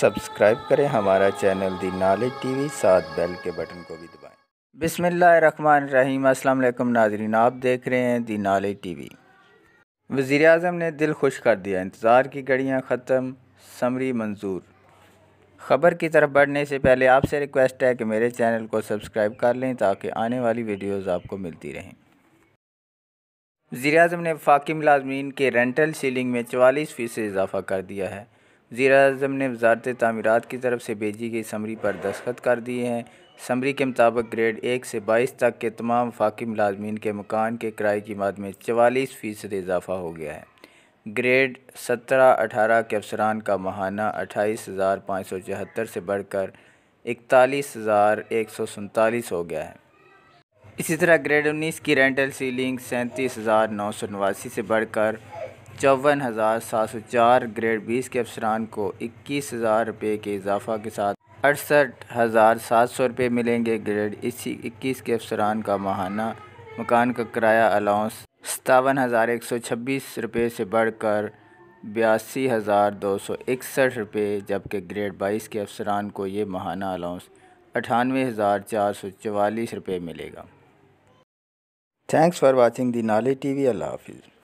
subscribe करें हमारा channel the knowledge TV साथ बेल के बटन को भी दबाएं बिसमीम अल्लाम नाजरीन आप देख रहे हैं दी नॉलेज टीवी वज़ी अजम ने दिल खुश कर दिया इंतज़ार की घड़ियाँ ख़त्म समरी मंजूर ख़बर की तरफ बढ़ने से पहले आपसे रिक्वेस्ट है कि मेरे चैनल को सब्सक्राइब कर लें ताकि आने वाली वीडियोस आपको मिलती रहें वज़ी अजम ने वफाकी मिलाजमीन के रेंटल सीलिंग में चवालीस फ़ीसद इजाफा कर दिया है ज़ीर अजम ने वजारत तमीरत की तरफ से भेजी गई समरी पर दस्ख़त कर दिए हैं समरी के मुताबिक ग्रेड एक से बाईस तक के तमाम फाकी मुलाजमीन के मकान के किराए की माद में चवालीस फ़ीसद इजाफा हो गया है ग्रेड सत्रह अठारह के अफसरान का माहाना अट्ठाईस हज़ार पाँच सौ चौहत्तर से बढ़कर इकतालीस हज़ार एक सौ सैंतालीस हो गया है इसी तरह ग्रेड उन्नीस की रेंटल सीलिंग सैंतीस हज़ार नौ सौ नवासी से बढ़कर चौवन हज़ार सात सौ चार ग्रेड बीस के अफसरान को इक्कीस हज़ार रुपये के इजाफा के साथ अड़सठ हज़ार सात सौ रुपये मिलेंगे ग्रेड इसी इक्कीस के अफसरान का माहाना मकान का किराया अलाउंस सतावन हज़ार एक सौ छब्बीस रुपये से बढ़कर बयासी हज़ार दो सौ इकसठ रुपये जबकि ग्रेड बाईस के अफसरान को ये माहाना अलाउंस अठानवे हज़ार चार सौ चवालीस रुपये मिलेगा थैंक्स फॉर वाचिंग दी नाले वी अल्लाह हाफिज़